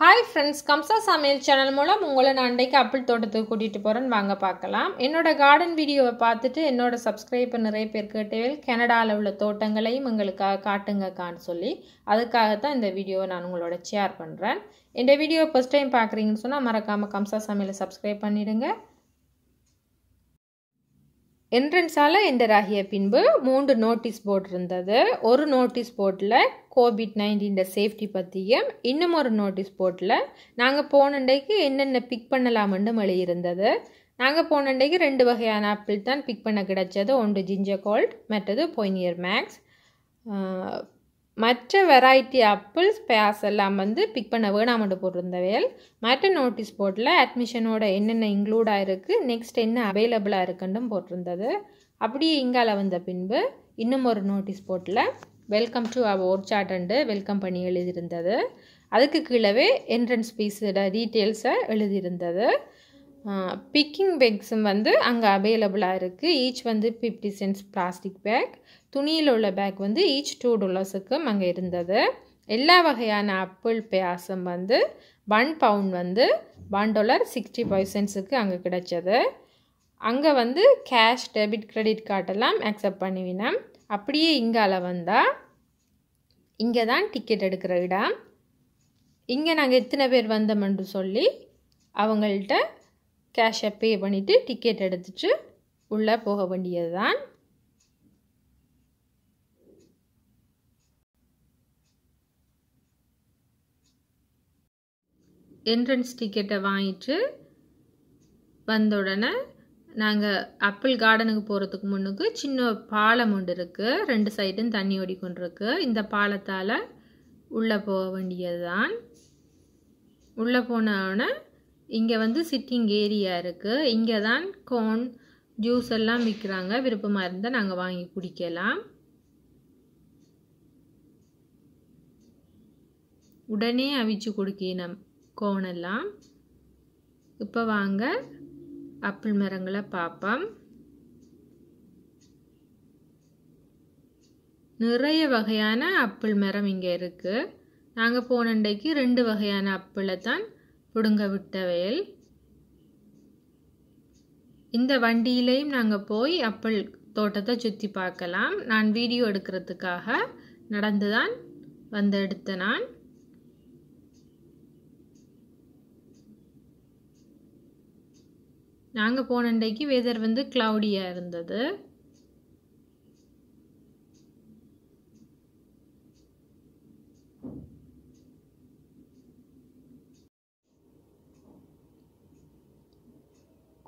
hi friends கம்சா சமையல் channel மூலம் உங்களை நான் அன்றைக்கு அப்பிள் தோட்டத்துக்கு கூட்டிகிட்டு போகிறேன்னு வாங்க பார்க்கலாம் என்னோடய கார்டன் வீடியோவை பார்த்துட்டு என்னோட சப்ஸ்கிரைபர் நிறைய பேர் கேட்டவில் கனடாவில் உள்ள தோட்டங்களையும் எங்களுக்காக காட்டுங்கக்கான்னு சொல்லி அதுக்காகத்தான் இந்த வீடியோவை நான் உங்களோட ஷேர் பண்ணுறேன் இந்த வீடியோ ஃபஸ்ட் டைம் பார்க்குறீங்கன்னு சொன்னால் மறக்காமல் கம்சா சமையலை சப்ஸ்கிரைப் பண்ணிவிடுங்க என்ட்ரன்ஸால் என்டர் ஆகிய பின்பு மூன்று நோட்டீஸ் போர்டு இருந்தது ஒரு நோட்டீஸ் போர்ட்டில் கோவிட் நைன்டீன் சேஃப்டி பற்றியும் இன்னும் ஒரு நோட்டீஸ் போர்ட்டில் நாங்கள் போன அன்றைக்கு என்னென்ன பிக் பண்ணலாம்னு மொழி இருந்தது நாங்கள் போன அன்றைக்கு ரெண்டு வகையான ஆப்பிள் தான் பிக் பண்ண கிடச்சது ஒன்று ஜிஞ்சர் கோல்ட் மற்றது பொய்னியர் மேக்ஸ் மற்ற வெரைட்டி ஆப்பிள்ஸ் பேர்ஸ் எல்லாம் வந்து பிக் பண்ண போட்டிருந்த வேல் மற்ற நோட்டீஸ் போர்ட்டில் அட்மிஷனோட என்னென்ன இன்க்ளூடாக இருக்குது நெக்ஸ்ட் என்ன அவைலபிளாக இருக்குன்னு போட்டிருந்தது அப்படியே இங்கால வந்த பின்பு இன்னும் ஒரு நோட்டீஸ் போர்ட்டில் வெல்கம் டு அவர் ஒர்ச்சார்ட்ண்டு வெல்கம் பண்ணி எழுதியிருந்தது அதுக்கு கீழவே என்ட்ரன்ஸ் ஃபீஸோட டீட்டெயில்ஸை எழுதியிருந்தது பிக்கிங் பேக்ஸும் வந்து அங்கே அவைலபிளாக இருக்குது ஈச் வந்து ஃபிஃப்டி சென்ட்ஸ் பிளாஸ்டிக் பேக் துணியில் உள்ள பேக் வந்து ஈச் டூ டாலர்ஸுக்கும் அங்கே இருந்தது எல்லா வகையான ஆப்பிள் பேஸும் வந்து ஒன் பவுண்ட் வந்து ஒன் டாலர் சிக்ஸ்டி ஃபைவ் சென்ட்ஸுக்கு அங்கே கிடைச்சது அங்கே வந்து கேஷ் டெபிட் கிரெடிட் கார்டெல்லாம் அக்செப்ட் பண்ணிவினோம் அப்படியே இங்கால வந்தால் இங்கே தான் டிக்கெட் எடுக்கிற இடம் இங்கே நாங்கள் எத்தனை பேர் என்று சொல்லி அவங்கள்ட்ட கேஷை பே பண்ணிவிட்டு டிக்கெட் எடுத்துட்டு உள்ளே போக வேண்டியது தான் என்ட்ரன்ஸ் டிக்கெட்டை வாங்கிட்டு வந்த உடனே நாங்கள் ஆப்பிள் கார்டனுக்கு போகிறதுக்கு முன்னுக்கு சின்ன பாலம் ஒன்று இருக்குது ரெண்டு சைடும் தண்ணி ஓடிக்கொண்டிருக்கு இந்த பாலத்தால் உள்ளே போக வேண்டியது தான் உள்ளே போனவுடனே இங்கே வந்து சிட்டிங் ஏரியா இருக்குது இங்கே தான் கோன் ஜூஸ் எல்லாம் விற்கிறாங்க விருப்பமாக இருந்தால் நாங்கள் வாங்கி குடிக்கலாம் உடனே அவிச்சு கொடுக்கணும் கோனெல்லாம் இப்போ வாங்க ஆப்பிள் மரங்களை பார்ப்போம் நிறைய வகையான ஆப்பிள் மரம் இங்கே இருக்குது நாங்கள் போன ரெண்டு வகையான ஆப்பிளை தான் பிடுங்க விட்டவேல் இந்த வண்டியிலையும் நாங்கள் போய் அப்பள் தோட்டத்தை சுற்றி பார்க்கலாம் நான் வீடியோ எடுக்கிறதுக்காக நடந்து தான் வந்து எடுத்த நான் நாங்கள் போன அன்றைக்கு வெதர் வந்து க்ளவுடியாக இருந்தது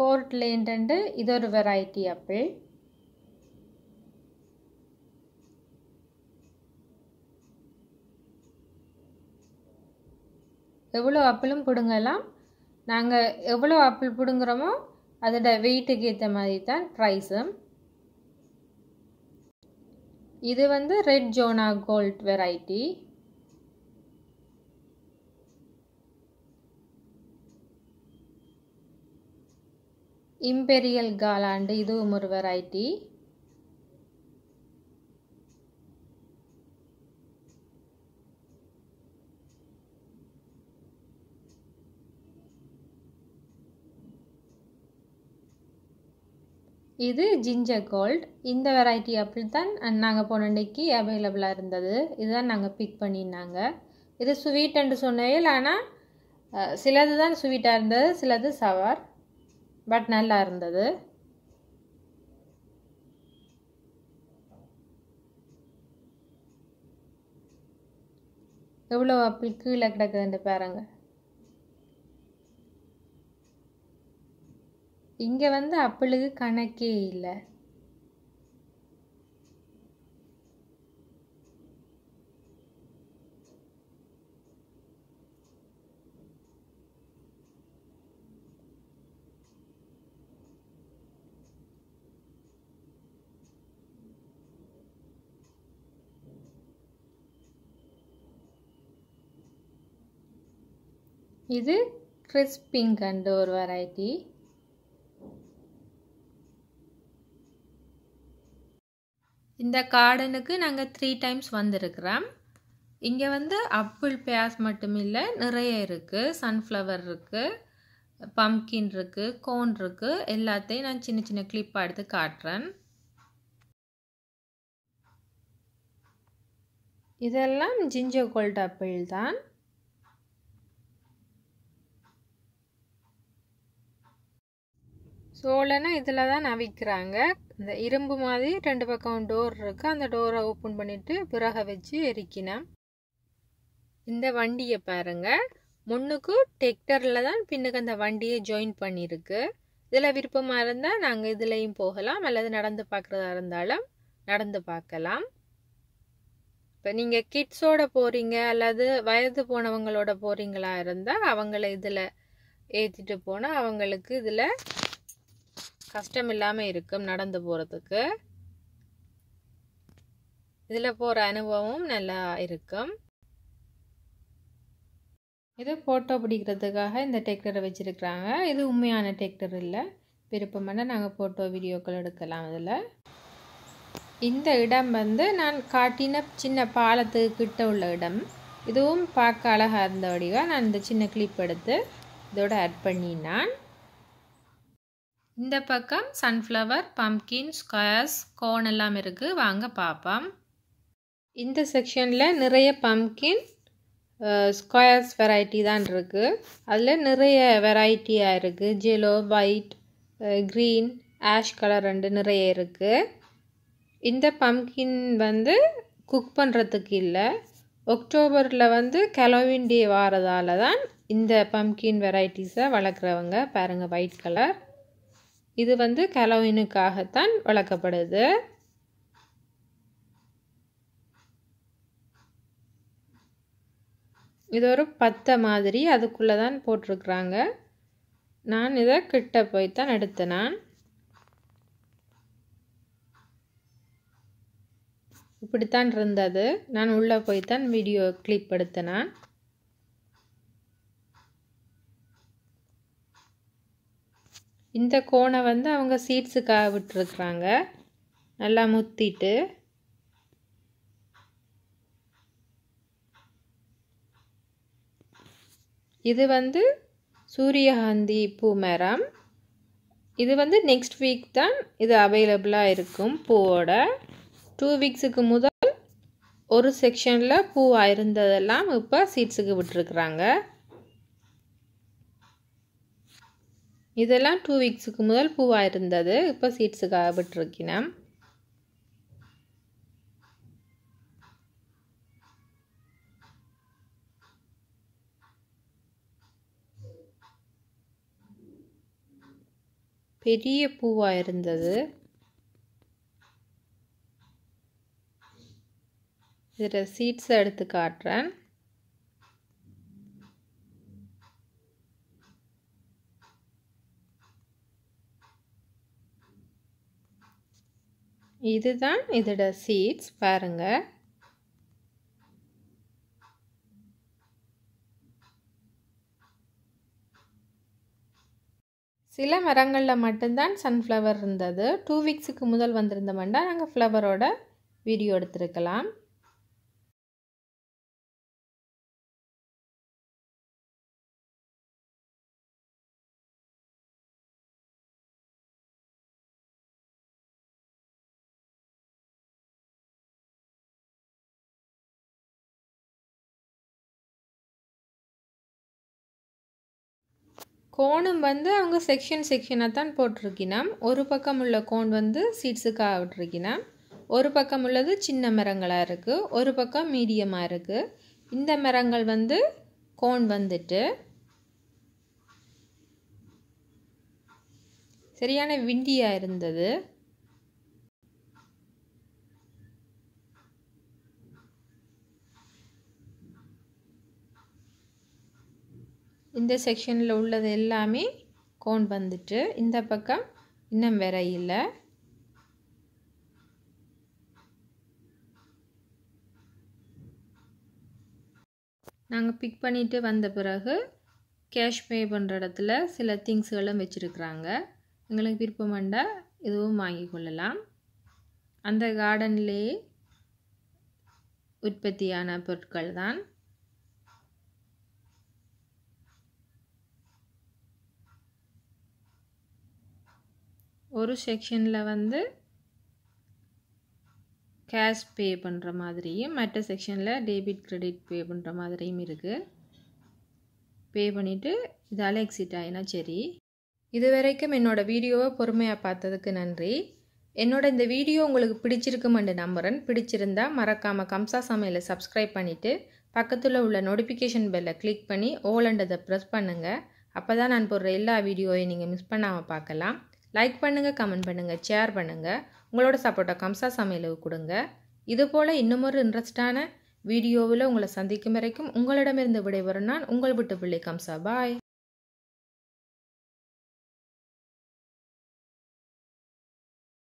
కోర్ట్ இது ஒரு வெரைட்டி ஆப்பிள் எவ்வளோ ஆப்பிளும் பிடுங்கலாம் நாங்கள் எவ்வளோ ஆப்பிள் பிடுங்குறோமோ அதோட வெயிட்டுக்கு ஏற்ற மாதிரி தான் ப்ரைஸும் இது வந்து red Jonagold variety imperial காலாண்டு இதுவும் ஒரு வெரைட்டி இது ஜிஞ்சர் கோல்ட் இந்த வெரைட்டி அப்படி தான் நாங்கள் போனன்னைக்கு அவைலபிளாக இருந்தது இதுதான் நாங்கள் பிக் பண்ணியிருந்தாங்க இது ஸ்வீட் என்று சொன்னேன் ஆனால் சிலது தான் ஸ்வீட்டாக இருந்தது சிலது சவார் பட் நல்லா இருந்தது எவ்வளோ ஆப்பிள் கீழே கிடக்குதுன்னு பாருங்க இங்கே வந்து அப்பிளுக்கு கணக்கே இல்லை இது கிறிஸ்ப் பிங்க் அண்ட் ஒரு வெரைட்டி இந்த கார்டனுக்கு நாங்கள் த்ரீ டைம்ஸ் வந்திருக்கிறோம் இங்கே வந்து அப்பிள் பேஸ் மட்டும் இல்லை நிறைய இருக்குது சன்ஃப்ளவர் இருக்குது பம்கின் இருக்குது கோன் இருக்குது எல்லாத்தையும் நான் சின்ன சின்ன கிளிப்பாக எடுத்து காட்டுறேன் இதெல்லாம் ஜிஞ்சர் கோல்ட் அப்பிள் தான் சோழனை இதில் தான் நவிக்கிறாங்க இந்த இரும்பு மாதிரி ரெண்டு பக்கம் டோர் இருக்குது அந்த டோரை ஓப்பன் பண்ணிவிட்டு பிறக வச்சு எரிக்கினேன் இந்த வண்டியை பாருங்கள் முன்னுக்கு டெக்டரில் தான் பின்னுக்கு அந்த வண்டியை ஜாயின் பண்ணியிருக்கு இதில் விருப்பமாக இருந்தால் நாங்கள் இதுலேயும் போகலாம் அல்லது நடந்து பார்க்குறதா இருந்தாலும் நடந்து பார்க்கலாம் இப்போ நீங்கள் கிட்ஸோட போகிறீங்க அல்லது வயது போனவங்களோட போகிறீங்களா இருந்தால் அவங்கள இதில் ஏற்றிட்டு போனால் அவங்களுக்கு இதில் கஷ்டம் இல்லாமல் இருக்கும் நடந்து போகிறதுக்கு இதில் போகிற அனுபவமும் நல்லா இருக்கும் இது ஃபோட்டோ பிடிக்கிறதுக்காக இந்த டிராக்டரை வச்சுருக்குறாங்க இது உண்மையான டிராக்டர் இல்லை விருப்பமான நாங்கள் ஃபோட்டோ வீடியோக்கள் எடுக்கலாம் அதில் இந்த இடம் வந்து நான் காட்டின சின்ன பாலத்துக்கு கிட்ட உள்ள இடம் இதுவும் பார்க்க அழகாக வடிவாக நான் இந்த சின்ன கிளிப் எடுத்து இதோட ஆட் பண்ணினான் இந்த பக்கம் சன்ஃப்ளவர் பம்கின் ஸ்கொயர்ஸ் கோன் எல்லாம் இருக்குது வாங்க பார்ப்போம் இந்த செக்ஷனில் நிறைய பம்கின் ஸ்கொயர்ஸ் வெரைட்டி தான் இருக்குது அதில் நிறைய வெரைட்டியாக இருக்குது yellow white green ash colour ரெண்டு நிறைய இருக்குது இந்த பம்கின் வந்து குக் பண்ணுறதுக்கு இல்லை ஒக்டோபரில் வந்து கெலோவின் டே வாரதால் தான் இந்த பம்கின் வெரைட்டிஸை வளர்க்குறவங்க பாருங்கள் ஒயிட் கலர் இது வந்து கலோயினுக்காகத்தான் வளர்க்கப்படுது இது ஒரு பத்தை மாதிரி அதுக்குள்ளே தான் போட்டிருக்குறாங்க நான் இதை கிட்ட போய் தான் எடுத்தினேன் இப்படித்தான் இருந்தது நான் உள்ளே போய் தான் வீடியோ கிளிப் எடுத்தினேன் இந்த கோனை வந்து அவங்க சீட்ஸுக்காக விட்டுருக்குறாங்க நல்லா முத்திட்டு இது வந்து சூரியகாந்தி பூ மரம் இது வந்து நெக்ஸ்ட் வீக் தான் இது அவைலபிளாக இருக்கும் பூவோட டூ வீக்ஸுக்கு முதல் ஒரு செக்ஷனில் பூவாக இருந்ததெல்லாம் இப்போ சீட்ஸுக்கு விட்டுருக்குறாங்க இதெல்லாம் டூ வீக்ஸுக்கு முதல் பூவாக இருந்தது இப்போ சீட்ஸுக்காக விட்டுருக்கினேன் பெரிய பூவாக இருந்தது இதில் சீட்ஸை எடுத்து காட்டுறேன் இதுதான் இதோட சீட்ஸ் பாருங்கள் சில மரங்களில் மட்டும்தான் சன்ஃப்ளவர் இருந்தது டூ வீக்ஸுக்கு முதல் வந்திருந்த மட்டும் நாங்கள் ஃப்ளவரோட வீடியோ எடுத்திருக்கலாம் கோணம் வந்து அவங்க செக்ஷன் செக்ஷனாக தான் போட்டிருக்கினாம் ஒரு பக்கம் உள்ள கோன் வந்து சீட்ஸுக்காக விட்டுருக்கினாம் ஒரு பக்கம் உள்ளது சின்ன மரங்களாக இருக்குது ஒரு பக்கம் மீடியமாக இருக்குது இந்த மரங்கள் வந்து கோன் வந்துட்டு சரியான விண்டியாக இருந்தது இந்த செக்ஷனில் உள்ளது எல்லாமே கோன் வந்துட்டு இந்த பக்கம் இன்னும் வேற இல்லை நாங்கள் பிக் பண்ணிவிட்டு வந்த பிறகு கேஷ் பே பண்ணுற இடத்துல சில திங்ஸ்களும் வச்சுருக்குறாங்க எங்களுக்கு விருப்பமண்டா இதுவும் வாங்கி கொள்ளலாம் அந்த கார்டன்லேயே உற்பத்தியான பொருட்கள் தான் ஒரு செக்ஷனில் வந்து கேஷ் பே பண்ணுற மாதிரியும் மற்ற செக்ஷனில் டெபிட் க்ரெடிட் பே பண்ணுற மாதிரியும் இருக்குது பே பண்ணிவிட்டு இதால் எக்ஸிட் ஆகினா சரி இது வரைக்கும் என்னோடய வீடியோவை பொறுமையாக பார்த்ததுக்கு நன்றி என்னோட இந்த வீடியோ உங்களுக்கு பிடிச்சிருக்குமென்று நம்புகிறேன் பிடிச்சிருந்தா மறக்காமல் கம்சா சமையலை சப்ஸ்கிரைப் பண்ணிவிட்டு பக்கத்தில் உள்ள நோட்டிஃபிகேஷன் பெல்லை கிளிக் பண்ணி ஓலண்டதை ப்ரெஸ் பண்ணுங்கள் அப்போ தான் நான் போடுற எல்லா வீடியோவையும் நீங்கள் மிஸ் பண்ணாமல் பார்க்கலாம் லைக் பண்ணுங்கள் கமெண்ட் பண்ணுங்கள் ஷேர் பண்ணுங்கள் உங்களோட சப்போர்ட்டை கம்சா சமையலுக்கு கொடுங்க இதுபோல் ஒரு இன்ட்ரெஸ்டான வீடியோவில் உங்களை சந்திக்கும் வரைக்கும் உங்களிடமிருந்து விடைபெறும் நான் உங்கள் விட்டு பிள்ளை கம்சா பாய்